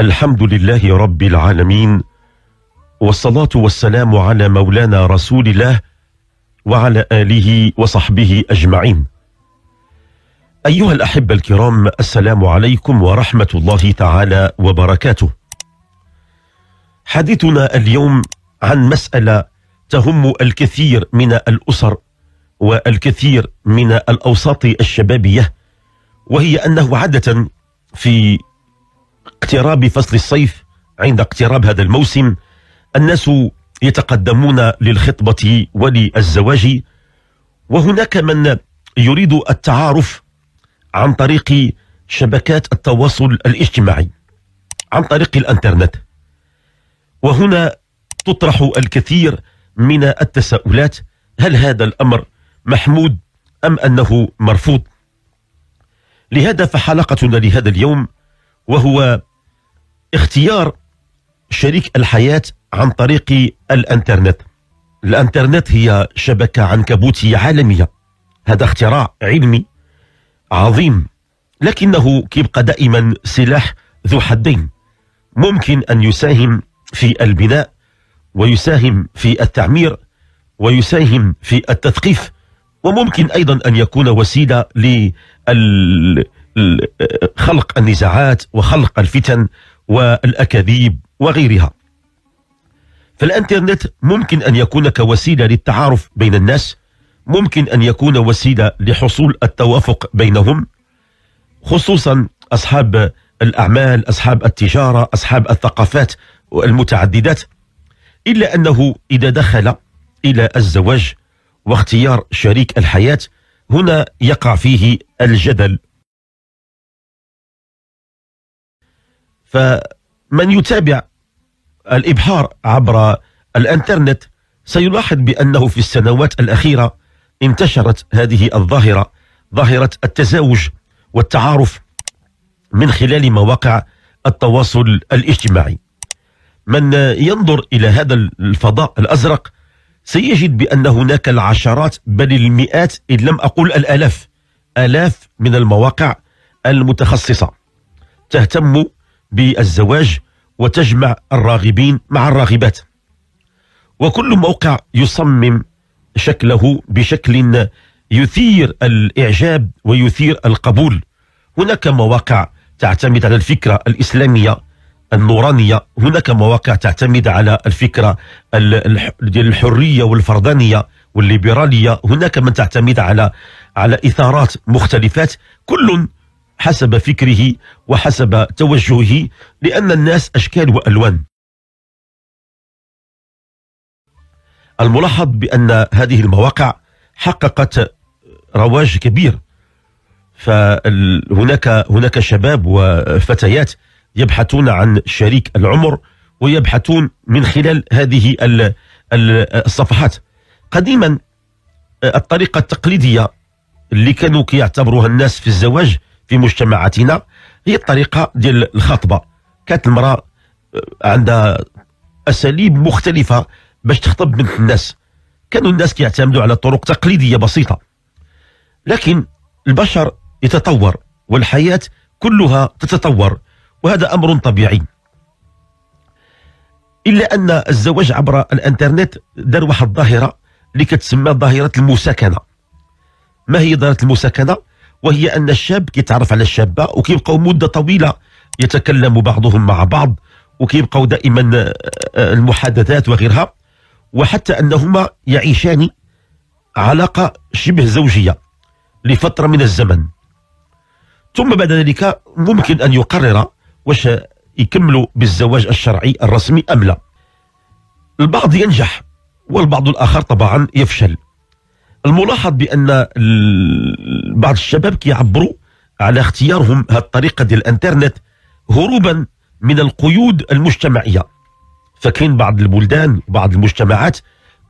الحمد لله رب العالمين والصلاة والسلام على مولانا رسول الله وعلى آله وصحبه أجمعين أيها الأحبة الكرام السلام عليكم ورحمة الله تعالى وبركاته حديثنا اليوم عن مسألة تهم الكثير من الأسر والكثير من الأوساط الشبابية وهي أنه عادة في اقتراب فصل الصيف عند اقتراب هذا الموسم الناس يتقدمون للخطبة وللزواج وهناك من يريد التعارف عن طريق شبكات التواصل الاجتماعي عن طريق الانترنت وهنا تطرح الكثير من التساؤلات هل هذا الامر محمود ام انه مرفوض لهذا فحلقتنا لهذا اليوم وهو اختيار شريك الحياة عن طريق الانترنت الانترنت هي شبكة عنكبوتية عالمية هذا اختراع علمي عظيم لكنه كيبقى دائما سلاح ذو حدين ممكن أن يساهم في البناء ويساهم في التعمير ويساهم في التثقيف وممكن أيضا أن يكون وسيلة لل خلق النزاعات وخلق الفتن والاكاذيب وغيرها. فالانترنت ممكن ان يكون كوسيله للتعارف بين الناس، ممكن ان يكون وسيله لحصول التوافق بينهم خصوصا اصحاب الاعمال، اصحاب التجاره، اصحاب الثقافات المتعددات. الا انه اذا دخل الى الزواج واختيار شريك الحياه هنا يقع فيه الجدل فمن يتابع الإبحار عبر الانترنت سيلاحظ بأنه في السنوات الأخيرة انتشرت هذه الظاهرة ظاهرة التزاوج والتعارف من خلال مواقع التواصل الاجتماعي من ينظر إلى هذا الفضاء الأزرق سيجد بأن هناك العشرات بل المئات إن لم أقول الآلاف آلاف من المواقع المتخصصة تهتم بالزواج وتجمع الراغبين مع الراغبات وكل موقع يصمم شكله بشكل يثير الإعجاب ويثير القبول هناك مواقع تعتمد على الفكرة الإسلامية النورانية هناك مواقع تعتمد على الفكرة الحرية والفردانية والليبرالية هناك من تعتمد على على إثارات مختلفات كل حسب فكره وحسب توجهه لأن الناس أشكال وألوان الملاحظ بأن هذه المواقع حققت رواج كبير فهناك هناك شباب وفتيات يبحثون عن شريك العمر ويبحثون من خلال هذه الصفحات قديما الطريقة التقليدية اللي كانوا كيعتبروها الناس في الزواج في مجتمعاتنا هي الطريقه ديال الخطبه كانت المراه آه، عندها اساليب مختلفه باش تخطب بنت الناس كانوا الناس كيعتمدوا على طرق تقليديه بسيطه لكن البشر يتطور والحياه كلها تتطور وهذا امر طبيعي الا ان الزواج عبر الانترنت دار واحد الظاهره اللي كتسمى ظاهره المساكنه ما هي ظاهره المساكنه وهي ان الشاب كيتعرف على الشابه وكيبقاو مده طويله يتكلم بعضهم مع بعض وكيبقاو دائما آه، آه، المحادثات وغيرها وحتى انهما يعيشان علاقه شبه زوجيه لفتره من الزمن ثم بعد ذلك ممكن ان يقرر واش يكملوا بالزواج الشرعي الرسمي ام لا البعض ينجح والبعض الاخر طبعا يفشل الملاحظ بان بعض الشباب كيعبروا على اختيارهم هالطريقة ديال الانترنت هروبا من القيود المجتمعية فكاين بعض البلدان وبعض المجتمعات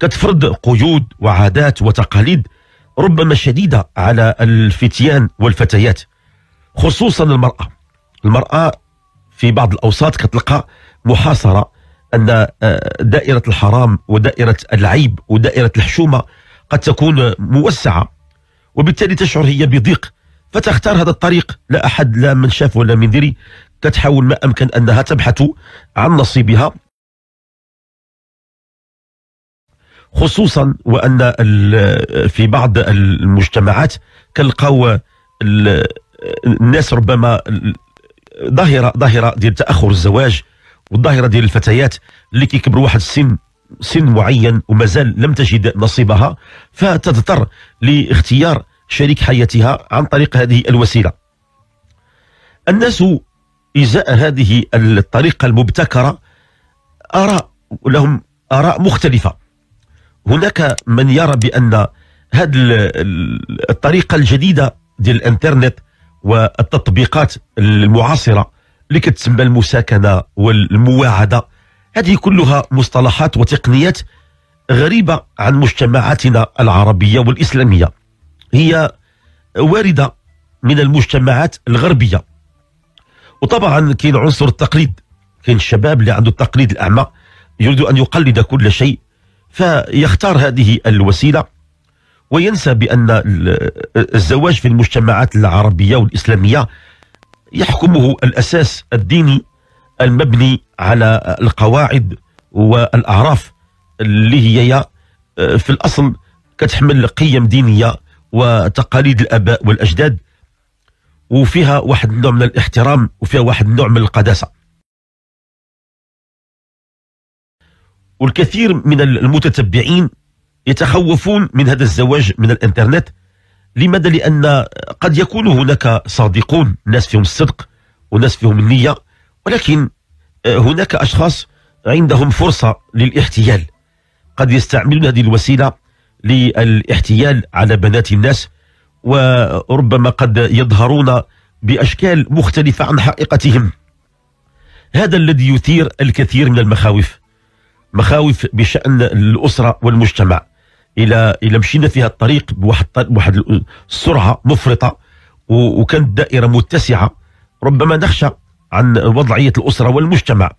كتفرض قيود وعادات وتقاليد ربما شديدة على الفتيان والفتيات خصوصا المرأة المرأة في بعض الأوساط كتلقى محاصرة أن آه، دائرة الحرام ودائرة العيب ودائرة الحشومة قد تكون موسعة وبالتالي تشعر هي بضيق فتختار هذا الطريق لا أحد لا من شاف ولا من دري كتحاول ما أمكن أنها تبحث عن نصيبها خصوصا وأن في بعض المجتمعات كنلقاو الناس ربما ظاهرة ظاهرة ديال تأخر الزواج والظاهرة ديال الفتيات اللي كيكبروا واحد السن سن معين ومازال لم تجد نصيبها فتضطر لاختيار شريك حياتها عن طريق هذه الوسيلة الناس إزاء هذه الطريقة المبتكرة أرى لهم آراء مختلفة هناك من يرى بأن هذه الطريقة الجديدة ديال الانترنت والتطبيقات المعاصرة اللي كتسمى المساكنة والمواعدة هذه كلها مصطلحات وتقنيات غريبة عن مجتمعاتنا العربية والإسلامية هي واردة من المجتمعات الغربية وطبعا كاين عنصر التقليد كاين الشباب اللي عنده التقليد الأعمى يريد أن يقلد كل شيء فيختار هذه الوسيلة وينسى بأن الزواج في المجتمعات العربية والإسلامية يحكمه الأساس الديني المبني على القواعد والاعراف اللي هي آه، في الاصل كتحمل قيم دينيه وتقاليد الاباء والاجداد وفيها واحد النوع من الاحترام وفيها واحد النوع من القداسه والكثير من المتتبعين يتخوفون من هذا الزواج من الانترنت لماذا لان قد يكون هناك صادقون ناس فيهم الصدق وناس فيهم النيه ولكن آه، هناك أشخاص عندهم فرصة للاحتيال قد يستعملون هذه الوسيلة للاحتيال على بنات الناس وربما قد يظهرون بأشكال مختلفة عن حقيقتهم هذا الذي يثير الكثير من المخاوف مخاوف بشأن الأسرة والمجتمع إلى إلى مشينا فيها الطريق بواحد بواحد السرعة مفرطة وكانت دائرة متسعة ربما نخشى عن وضعية الأسرة والمجتمع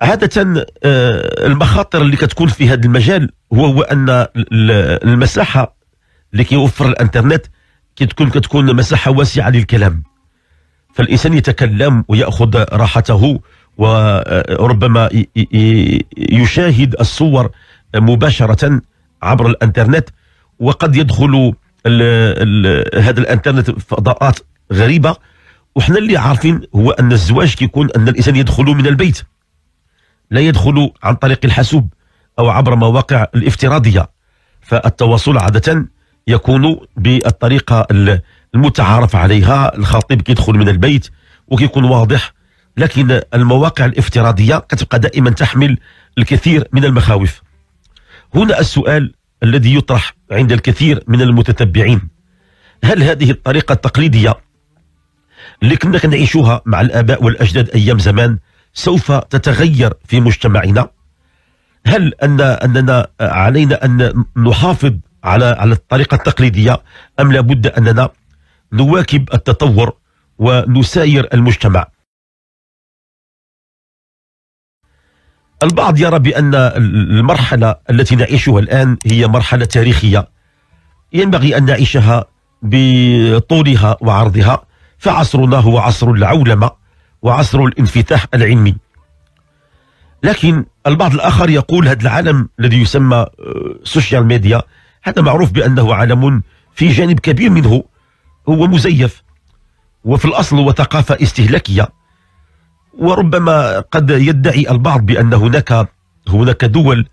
عادة آه، المخاطر اللي كتكون في هذا المجال هو هو أن المساحة اللي كيوفر الانترنت كتكون كتكون مساحة واسعة للكلام فالإنسان يتكلم ويأخذ راحته وربما آه، يشاهد الصور مباشرة عبر الانترنت وقد يدخل هذا الانترنت في فضاءات غريبه وحنا اللي عارفين هو ان الزواج كيكون ان الانسان يدخل من البيت لا يدخل عن طريق الحاسوب او عبر مواقع الافتراضيه فالتواصل عاده يكون بالطريقه المتعارف عليها الخطيب كيدخل من البيت وكيكون واضح لكن المواقع الافتراضيه كتبقى دائما تحمل الكثير من المخاوف هنا السؤال الذي يطرح عند الكثير من المتتبعين هل هذه الطريقه التقليديه اللي كنا كنعيشوها مع الآباء والأجداد أيام زمان سوف تتغير في مجتمعنا هل أن أننا علينا أن نحافظ على على الطريقة التقليدية أم لابد أننا نواكب التطور ونساير المجتمع البعض يرى بأن المرحلة التي نعيشها الآن هي مرحلة تاريخية ينبغي أن نعيشها بطولها وعرضها فعصرنا هو عصر العولمة وعصر الانفتاح العلمي لكن البعض الآخر يقول هذا العالم الذي يسمى سوشيال آه، ميديا هذا معروف بأنه عالم في جانب كبير منه هو مزيف وفي الأصل هو ثقافة استهلاكية وربما قد يدعي البعض بأن هناك هناك دول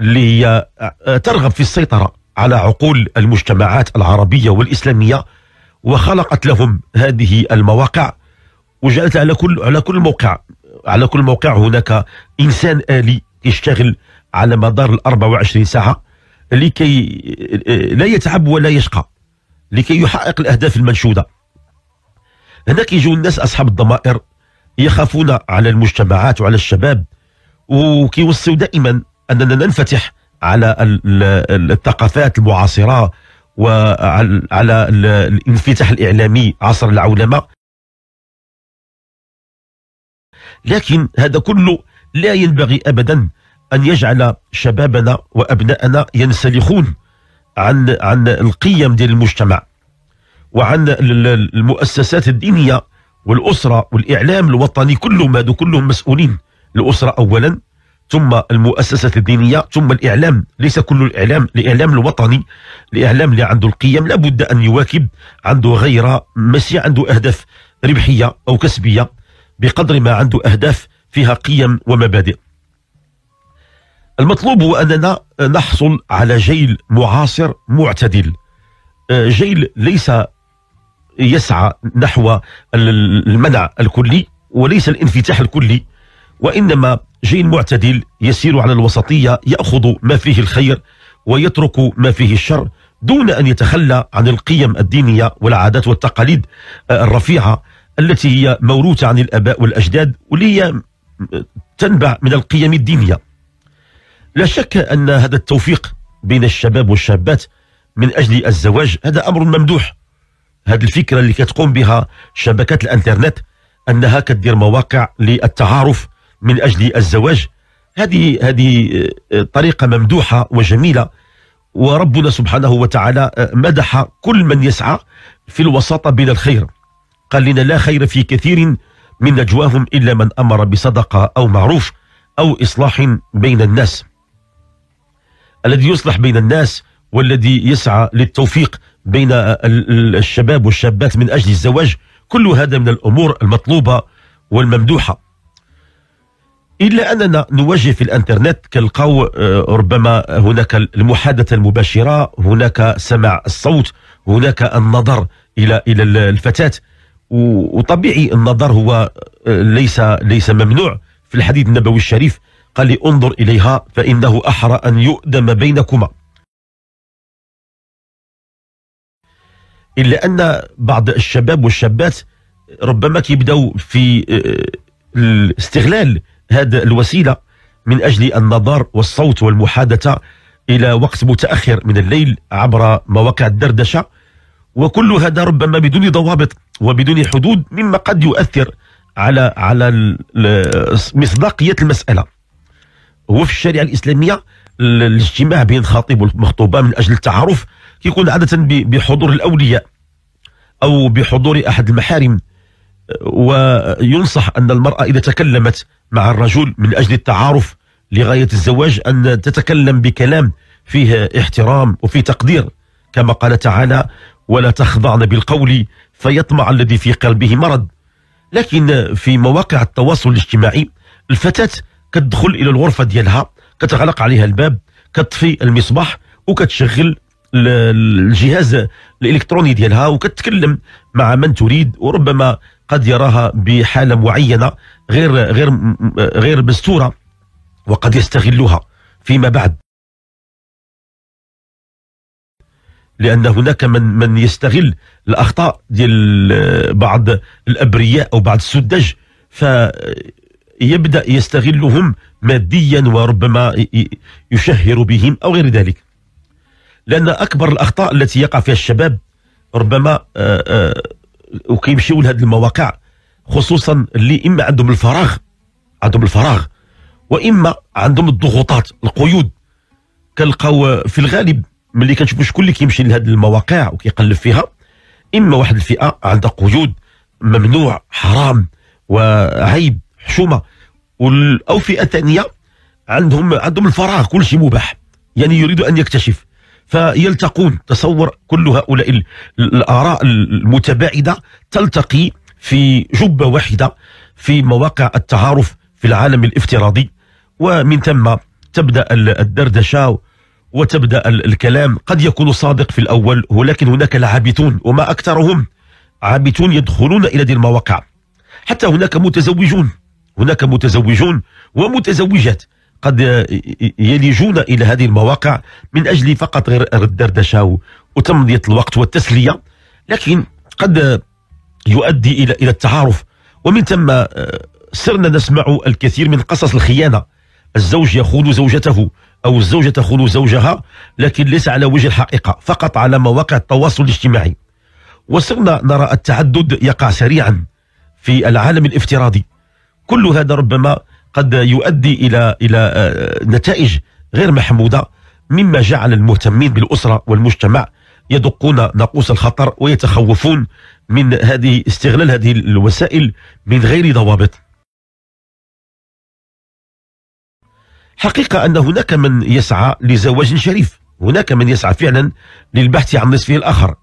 اللي آه، ترغب في السيطرة على عقول المجتمعات العربية والإسلامية وخلقت لهم هذه المواقع وجعلت على كل على كل موقع على كل موقع هناك انسان الي يشتغل على مدار ال 24 ساعه لكي لا يتعب ولا يشقى لكي يحقق الاهداف المنشوده هناك يجوا الناس اصحاب الضمائر يخافون على المجتمعات وعلى الشباب وكيوصيو دائما اننا ننفتح على الثقافات المعاصره وعلى الانفتاح الإعلامي عصر العولمة لكن هذا كله لا ينبغي أبدا أن يجعل شبابنا وأبناءنا ينسلخون عن عن القيم ديال المجتمع وعن المؤسسات الدينية والأسرة والإعلام الوطني كلهم هذو كلهم مسؤولين الأسرة أولا ثم المؤسسات الدينية ثم الإعلام ليس كل الإعلام الإعلام الوطني الإعلام اللي عنده القيم لابد أن يواكب عنده غير ماشي عنده أهداف ربحية أو كسبية بقدر ما عنده أهداف فيها قيم ومبادئ المطلوب هو أننا نحصل على جيل معاصر معتدل آه، جيل ليس يسعى نحو المنع الكلي وليس الانفتاح الكلي وإنما جيل معتدل يسير على الوسطية يأخذ ما فيه الخير ويترك ما فيه الشر دون أن يتخلى عن القيم الدينية والعادات والتقاليد آه، الرفيعة التي هي موروثة عن الآباء والأجداد واللي آه، تنبع من القيم الدينية لا شك أن هذا التوفيق بين الشباب والشابات من أجل الزواج هذا أمر ممدوح هذه الفكرة اللي كتقوم بها شبكات الانترنت أنها كدير مواقع للتعارف من اجل الزواج هذه هذه آه، طريقه ممدوحه وجميله وربنا سبحانه وتعالى آه، مدح كل من يسعى في الوساطه بين الخير قال لنا لا خير في كثير من نجواهم الا من امر بصدقه او معروف او اصلاح بين الناس الذي يصلح بين الناس والذي يسعى للتوفيق بين الشباب والشابات من اجل الزواج كل هذا من الامور المطلوبه والممدوحه الا اننا نواجه في الانترنت كنلقاو آه، ربما هناك المحادثه المباشره هناك سماع الصوت هناك النظر الى الى الفتاه وطبيعي النظر هو آه، ليس ليس ممنوع في الحديث النبوي الشريف قال لي انظر اليها فانه احرى ان يؤدم بينكما الا ان بعض الشباب والشابات ربما كيبداو في آه، الاستغلال هذه الوسيلة من أجل النظر والصوت والمحادثة إلى وقت متأخر من الليل عبر مواقع الدردشة وكل هذا ربما بدون ضوابط وبدون حدود مما قد يؤثر على على مصداقية المسألة وفي الشريعة الإسلامية الاجتماع بين الخطيب والمخطوبة من أجل التعارف كيكون عادة بحضور الأولياء أو بحضور أحد المحارم وينصح أن المرأة إذا تكلمت مع الرجل من أجل التعارف لغاية الزواج أن تتكلم بكلام فيه احترام وفي تقدير كما قال تعالى ولا تخضعن بالقول فيطمع الذي في قلبه مرض لكن في مواقع التواصل الاجتماعي الفتاة كتدخل إلى الغرفة ديالها كتغلق عليها الباب كتطفي المصباح وكتشغل الجهاز الالكتروني ديالها وكتكلم مع من تريد وربما قد يراها بحاله معينه غير غير غير مستوره وقد يستغلها فيما بعد لان هناك من من يستغل الاخطاء ديال بعض الابرياء او بعض السذج فيبدا يستغلهم ماديا وربما يشهر بهم او غير ذلك لان اكبر الاخطاء التي يقع فيها الشباب ربما آآ آه، آآ آه، وكيمشيو لهاد المواقع خصوصا اللي اما عندهم الفراغ عندهم الفراغ واما عندهم الضغوطات القيود كنلقاو في الغالب ملي كنشوفوا شكون اللي كيمشي لهاد المواقع وكيقلب فيها اما واحد الفئه عندها قيود ممنوع حرام وعيب حشومه او فئه ثانيه عندهم عندهم الفراغ كل شيء مباح يعني يريد ان يكتشف فيلتقون تصور كل هؤلاء الآراء المتباعدة تلتقي في جبة واحدة في مواقع التعارف في العالم الافتراضي ومن ثم تبدأ الدردشة وتبدأ الكلام قد يكون صادق في الأول ولكن هناك العابثون وما أكثرهم عابثون يدخلون إلى هذه المواقع حتى هناك متزوجون هناك متزوجون ومتزوجات قد يلجون الى هذه المواقع من اجل فقط غير الدردشه وتمضيه الوقت والتسليه لكن قد يؤدي الى الى التعارف ومن ثم آه، صرنا نسمع الكثير من قصص الخيانه الزوج يخون زوجته او الزوجه تخون زوجها لكن ليس على وجه الحقيقه فقط على مواقع التواصل الاجتماعي وصرنا نرى التعدد يقع سريعا في العالم الافتراضي كل هذا ربما قد يؤدي الى الى آه، نتائج غير محموده مما جعل المهتمين بالاسره والمجتمع يدقون ناقوس الخطر ويتخوفون من هذه استغلال هذه الوسائل من غير ضوابط حقيقة أن هناك من يسعى لزواج شريف هناك من يسعى فعلا للبحث عن نصفه الآخر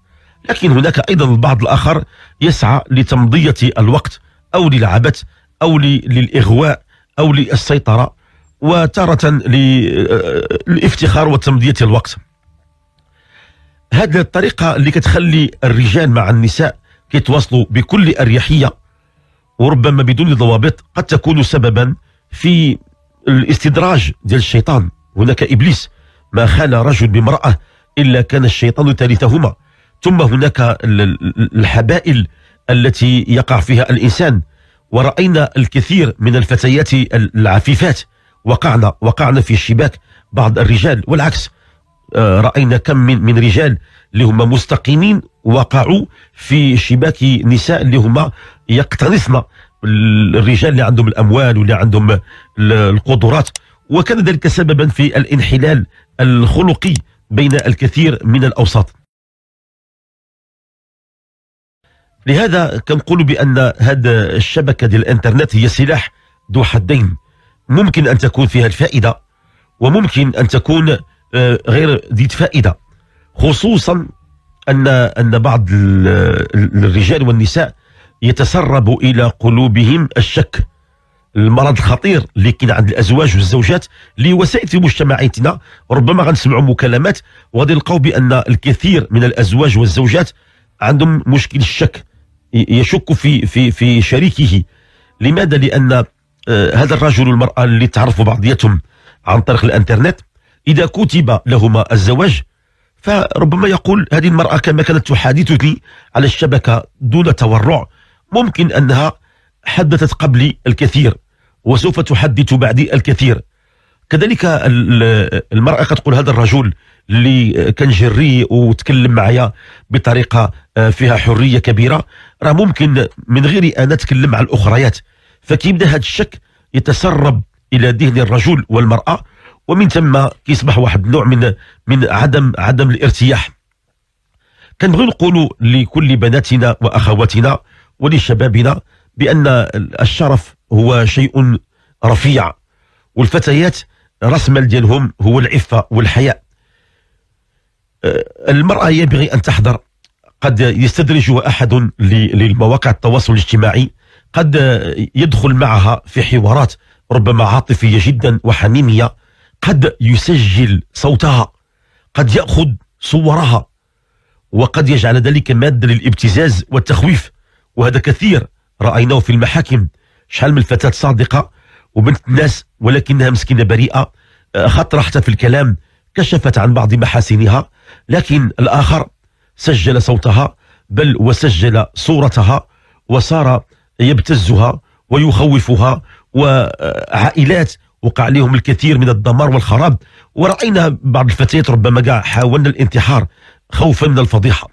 لكن هناك أيضا البعض الآخر يسعى لتمضية الوقت أو للعبث أو للإغواء أو للسيطرة وتارة آه، للافتخار وتمضية الوقت هذه الطريقة اللي كتخلي الرجال مع النساء كيتواصلوا بكل أريحية وربما بدون ضوابط قد تكون سببا في الاستدراج ديال الشيطان هناك إبليس ما خال رجل بامرأة إلا كان الشيطان ثالثهما ثم هناك الحبائل التي يقع فيها الإنسان ورأينا الكثير من الفتيات العفيفات وقعنا وقعنا في شباك بعض الرجال والعكس آه، رأينا كم من, من رجال اللي هما مستقيمين وقعوا في شباك نساء اللي هما يقتنصن الرجال اللي عندهم الأموال واللي عندهم القدرات وكان ذلك سببا في الانحلال الخلقي بين الكثير من الأوساط لهذا كنقولوا بان هذا الشبكه ديال الانترنت هي سلاح ذو حدين ممكن ان تكون فيها الفائده وممكن ان تكون آه، غير ذي فائده خصوصا ان ان بعض الرجال والنساء يتسرب الى قلوبهم الشك المرض الخطير اللي كاين عند الازواج والزوجات اللي وسائل في مجتمعاتنا ربما غنسمعوا مكالمات وغادي نلقاو بان الكثير من الازواج والزوجات عندهم مشكل الشك يشك في في في شريكه لماذا لان آه، هذا الرجل والمراه اللي تعرفوا بعضيتهم عن طريق الانترنت اذا كتب لهما الزواج فربما يقول هذه المراه كما كانت تحادثني على الشبكه دون تورع ممكن انها حدثت قبلي الكثير وسوف تحدث بعدي الكثير كذلك المرأة قد تقول هذا الرجل اللي كان جري وتكلم معايا بطريقه آه، فيها حريه كبيره راه ممكن من غيري انا تكلم مع الاخريات فكيبدا هذا الشك يتسرب الى ذهن الرجل والمراه ومن ثم كيصبح واحد النوع من من عدم عدم الارتياح كنبغي نقولوا لكل بناتنا واخواتنا ولشبابنا بان الشرف هو شيء رفيع والفتيات راس ديالهم هو العفه والحياء آه، المرأة ينبغي أن تحذر قد يستدرجها أحد للمواقع التواصل الاجتماعي قد يدخل معها في حوارات ربما عاطفية جدا وحميمية قد يسجل صوتها قد يأخذ صورها وقد يجعل ذلك مادة للابتزاز والتخويف وهذا كثير رأيناه في المحاكم شحال من فتاة صادقة وبنت الناس ولكنها مسكينة بريئة آه، خطرة حتى في الكلام كشفت عن بعض محاسنها لكن الآخر سجل صوتها بل وسجل صورتها وصار يبتزها ويخوفها وعائلات وقع عليهم الكثير من الدمار والخراب ورأينا بعض الفتيات ربما كاع حاولنا الانتحار خوفا من الفضيحة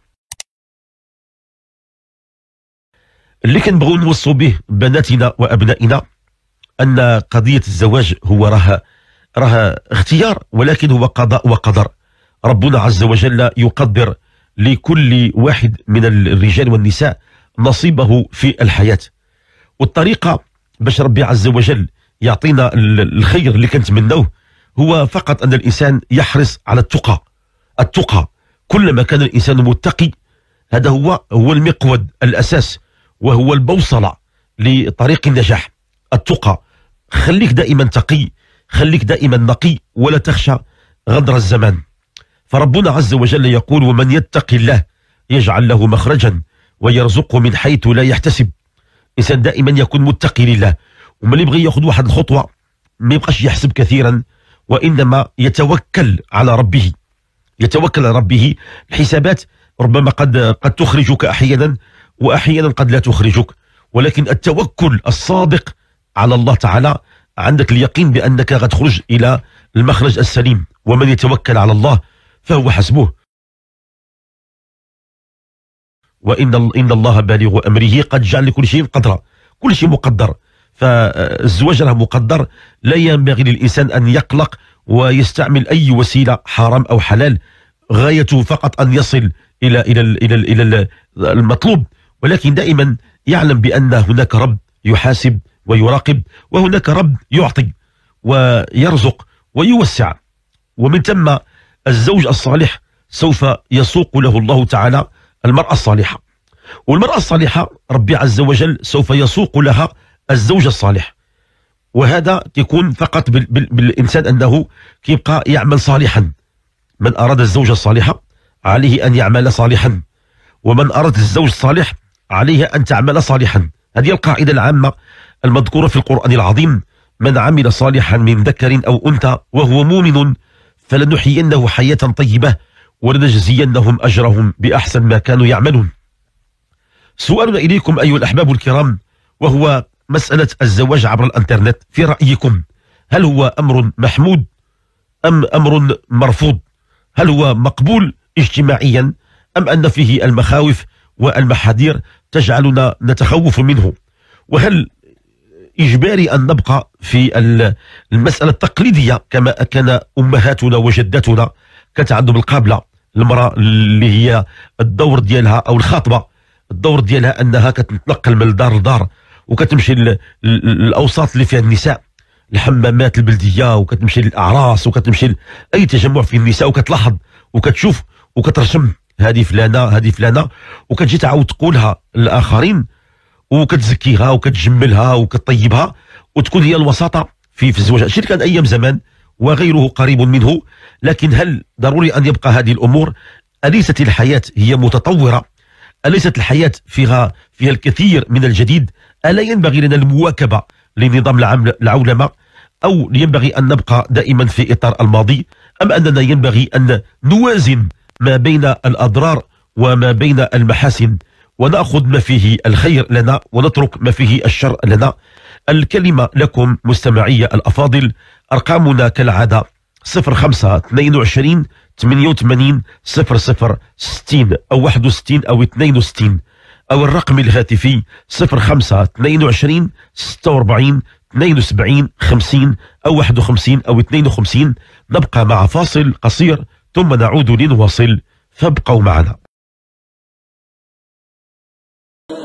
اللي كنبغيو نوصوا به بناتنا وأبنائنا أن قضية الزواج هو راه راه اختيار ولكن هو قضاء وقدر ربنا عز وجل يقدر لكل واحد من الرجال والنساء نصيبه في الحياة والطريقة باش ربي عز وجل يعطينا الخير اللي منه هو فقط أن الإنسان يحرص على التقى التقى كلما كان الإنسان متقي هذا هو هو المقود الأساس وهو البوصلة لطريق النجاح التقى خليك دائما تقي خليك دائما نقي ولا تخشى غدر الزمان فربنا عز وجل يقول ومن يتق الله يجعل له مخرجا ويرزقه من حيث لا يحتسب الانسان دائما يكون متقي لله وما اللي يبغي ياخذ واحد الخطوه ما يبقاش يحسب كثيرا وانما يتوكل على ربه يتوكل على ربه الحسابات ربما قد قد تخرجك احيانا واحيانا قد لا تخرجك ولكن التوكل الصادق على الله تعالى عندك اليقين بانك غتخرج الى المخرج السليم ومن يتوكل على الله فهو حسبه وإن إن الله بالغ أمره قد جعل لكل شيء قدرا كل شيء مقدر فالزواج راه مقدر لا ينبغي للإنسان أن يقلق ويستعمل أي وسيلة حرام أو حلال غايته فقط أن يصل إلى إلى إلى إلى المطلوب ولكن دائما يعلم بأن هناك رب يحاسب ويراقب وهناك رب يعطي ويرزق ويوسع ومن ثم الزوج الصالح سوف يسوق له الله تعالى المرأة الصالحة والمرأة الصالحة ربي عز وجل سوف يسوق لها الزوج الصالح وهذا تكون فقط بالإنسان أنه كيبقى يعمل صالحا من أراد الزوجة الصالحة عليه أن يعمل صالحا ومن أراد الزوج الصالح عليه أن تعمل صالحا هذه القاعدة العامة المذكورة في القرآن العظيم من عمل صالحا من ذكر أو أنثى وهو مؤمن فلنحيينه حياة طيبة ولنجزينهم أجرهم بأحسن ما كانوا يعملون سؤالنا إليكم أيها الأحباب الكرام وهو مسألة الزواج عبر الأنترنت في رأيكم هل هو أمر محمود أم أمر مرفوض هل هو مقبول اجتماعيا أم أن فيه المخاوف والمحاذير تجعلنا نتخوف منه وهل إجباري أن نبقى في المسألة التقليدية كما كان أمهاتنا وجداتنا كانت عندهم القابلة المرأة اللي هي الدور ديالها أو الخاطبة الدور ديالها أنها كتنقل من دار لدار وكتمشي للاوساط اللي فيها النساء الحمامات البلدية وكتمشي للأعراس وكتمشي أي تجمع فيه النساء وكتلاحظ وكتشوف وكترسم هذه فلانه هذه فلانه وكتجي تعاود تقولها للاخرين وكتزكيها وكتجملها وكطيبها وتكون هي الوساطه في في الزواج هادشي كان ايام زمان وغيره قريب منه لكن هل ضروري ان يبقى هذه الامور اليست الحياه هي متطوره اليست الحياه فيها فيها الكثير من الجديد الا ينبغي لنا المواكبه لنظام العولمه او ينبغي ان نبقى دائما في اطار الماضي ام اننا ينبغي ان نوازن ما بين الاضرار وما بين المحاسن ونأخذ ما فيه الخير لنا ونترك ما فيه الشر لنا الكلمة لكم مستمعي الأفاضل أرقامنا كالعادة 05 22 88 00 60 أو 61 أو 62 أو الرقم الهاتفي 05 22 46 72 50 أو 51 أو 52 نبقى مع فاصل قصير ثم نعود لنواصل فابقوا معنا